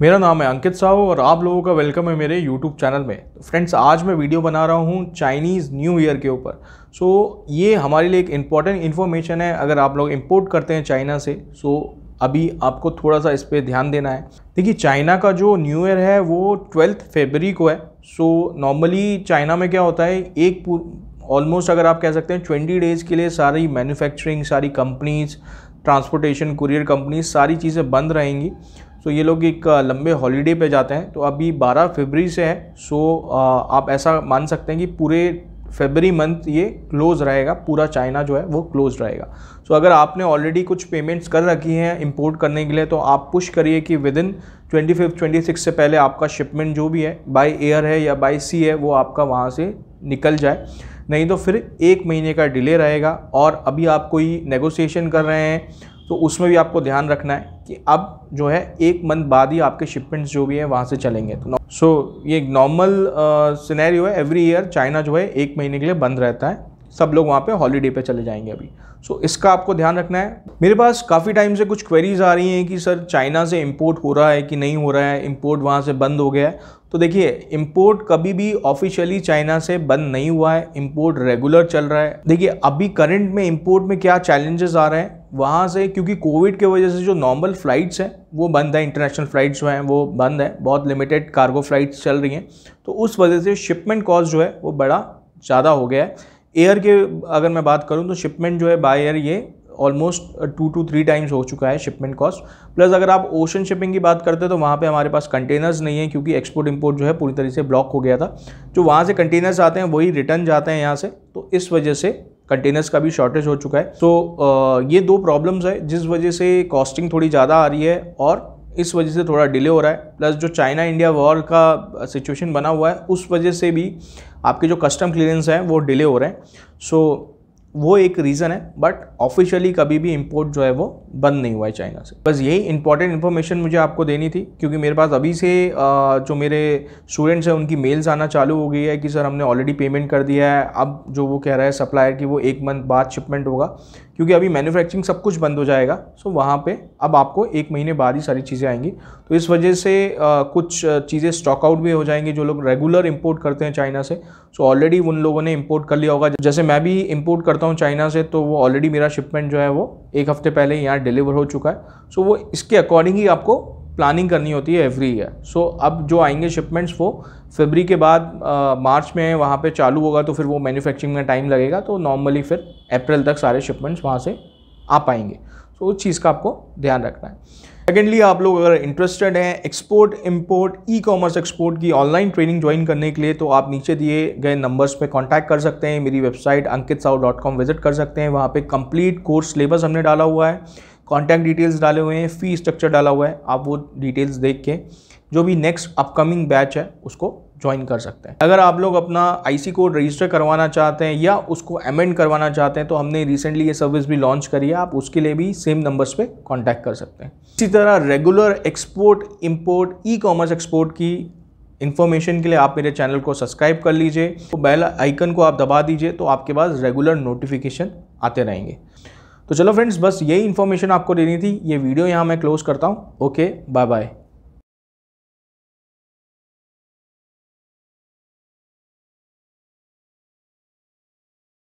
मेरा नाम है अंकित साहू और आप लोगों का वेलकम है मेरे यूट्यूब चैनल में तो फ्रेंड्स आज मैं वीडियो बना रहा हूँ चाइनीज़ न्यू ईयर के ऊपर सो so, ये हमारे लिए एक इम्पॉर्टेंट इन्फॉर्मेशन है अगर आप लोग इम्पोर्ट करते हैं चाइना से सो so, अभी आपको थोड़ा सा इस पर ध्यान देना है देखिए चाइना का जो न्यू ईयर है वो ट्वेल्थ फेबरी को है सो so, नॉर्मली चाइना में क्या होता है एक ऑलमोस्ट अगर आप कह सकते हैं ट्वेंटी डेज़ के लिए सारी मैन्युफैक्चरिंग सारी कंपनीज ट्रांसपोर्टेशन कुरियर कंपनीज सारी चीज़ें बंद रहेंगी सो ये लोग एक लंबे हॉलीडे पे जाते हैं तो अभी 12 फरवरी से है सो आप ऐसा मान सकते हैं कि पूरे फेबरी मंथ ये क्लोज़ रहेगा पूरा चाइना जो है वो क्लोज रहेगा सो अगर आपने ऑलरेडी कुछ पेमेंट्स कर रखी हैं इंपोर्ट करने के लिए तो आप पुश करिए कि within twenty fifth twenty six से पहले आपका शिपमेंट जो भी है बाई एयर है या बाई सी है वो आपका वहाँ से निकल जाए नहीं तो फिर एक महीने का डिले रहेगा और अभी आप कोई नेगोशिएशन कर रहे हैं तो उसमें भी आपको ध्यान रखना है कि अब जो है एक मंथ बाद ही आपके शिपमेंट्स जो भी है वहाँ से चलेंगे तो सो so, ये नॉर्मल सिनेरियो है एवरी ईयर चाइना जो है एक महीने के लिए बंद रहता है सब लोग वहाँ पे हॉलीडे पे चले जाएंगे अभी सो so, इसका आपको ध्यान रखना है मेरे पास काफ़ी टाइम से कुछ क्वेरीज आ रही हैं कि सर चाइना से इम्पोर्ट हो रहा है कि नहीं हो रहा है इम्पोर्ट वहाँ से बंद हो गया है तो देखिए इम्पोर्ट कभी भी ऑफिशियली चाइना से बंद नहीं हुआ है इम्पोर्ट रेगुलर चल रहा है देखिए अभी करंट में इम्पोर्ट में क्या चैलेंजेस आ रहे हैं वहाँ से क्योंकि कोविड के वजह से जो नॉर्मल फ़्लाइट्स हैं वो बंद हैं इंटरनेशनल फ़्लाइट्स जो हैं वो बंद हैं बहुत लिमिटेड कार्गो फ़्लाइट्स चल रही हैं तो उस वजह से शिपमेंट कॉस्ट जो है वो बड़ा ज़्यादा हो गया है एयर के अगर मैं बात करूँ तो शिपमेंट जो है बाय एयर ये almost two two three times हो चुका है शिपमेंट कॉस्ट प्लस अगर आप ओशन शिपिंग की बात करते हैं तो वहाँ पे हमारे पास कंटेनर्स नहीं है क्योंकि एक्सपोर्ट इंपोर्ट जो है पूरी तरह से ब्लॉक हो गया था जो वहाँ से कंटेनर्स आते हैं वही रिटर्न जाते हैं यहाँ से तो इस वजह से कंटेनर्स का भी शॉर्टेज हो चुका है सो so, ये दो प्रॉब्लम्स है जिस वजह से कॉस्टिंग थोड़ी ज़्यादा आ रही है और इस वजह से थोड़ा डिले हो रहा है प्लस जो चाइना इंडिया वॉर का सिचुएशन बना हुआ है उस वजह से भी आपके जो कस्टम क्लियरेंस हैं वो डिले हो रहे हैं सो so, वो एक रीज़न है बट ऑफिशियली कभी भी इम्पोर्ट जो है वो बंद नहीं हुआ है चाइना से बस यही इंपॉर्टेंट इन्फॉर्मेशन मुझे आपको देनी थी क्योंकि मेरे पास अभी से जो मेरे स्टूडेंट्स हैं उनकी मेल्स आना चालू हो गई है कि सर हमने ऑलरेडी पेमेंट कर दिया है अब जो वो कह रहा है सप्लायर की वो एक मंथ बाद शिपमेंट होगा क्योंकि अभी मैन्युफैक्चरिंग सब कुछ बंद हो जाएगा सो वहाँ पर अब आपको एक महीने बाद ही सारी चीज़ें आएंगी तो इस वजह से कुछ चीज़ें स्टॉकआउट भी हो जाएंगी जो लोग रेगुलर इम्पोर्ट करते हैं चाइना से सो ऑलरेडी उन लोगों ने इम्पोर्ट कर लिया होगा जैसे मैं भी इम्पोर्ट करता करता हूँ चाइना से तो वो ऑलरेडी मेरा शिपमेंट जो है वो एक हफ़्ते पहले यहाँ डिलीवर हो चुका है सो वो इसके अकॉर्डिंग ही आपको प्लानिंग करनी होती है एवरी ईयर सो अब जो आएंगे शिपमेंट्स वो फेबरी के बाद आ, मार्च में वहाँ पे चालू होगा तो फिर वो मैन्युफैक्चरिंग में टाइम लगेगा तो नॉर्मली फिर अप्रैल तक सारे शिपमेंट्स वहाँ से आ पाएंगे तो उस चीज़ का आपको ध्यान रखना है सेकेंडली आप लोग अगर इंटरेस्टेड हैं export import e commerce export की ऑनलाइन ट्रेनिंग ज्वाइन करने के लिए तो आप नीचे दिए गए नंबर्स पे कांटेक्ट कर सकते हैं मेरी website Ankit Sahu dot com visit कर सकते हैं वहाँ पे कंप्लीट कोर्स सिलेबस हमने डाला हुआ है कॉन्टैक्ट डिटेल्स डाले हुए हैं फ़ी स्ट्रक्चर डाला हुआ है आप वो डिटेल्स देख के जो भी नेक्स्ट अपकमिंग बैच है उसको ज्वाइन कर सकते हैं अगर आप लोग अपना आईसी कोड रजिस्टर करवाना चाहते हैं या उसको अमेंड करवाना चाहते हैं तो हमने रिसेंटली ये सर्विस भी लॉन्च करी है आप उसके लिए भी सेम नंबर्स पे कांटेक्ट कर सकते हैं इसी तरह regular export import e commerce export की इन्फॉर्मेशन के लिए आप मेरे चैनल को सब्सक्राइब कर लीजिए तो बेल आइकन को आप दबा दीजिए तो आपके पास रेगुलर नोटिफिकेशन आते रहेंगे तो चलो फ्रेंड्स बस यही इन्फॉर्मेशन आपको देनी थी ये वीडियो यहाँ मैं क्लोज़ करता हूँ ओके बाय बाय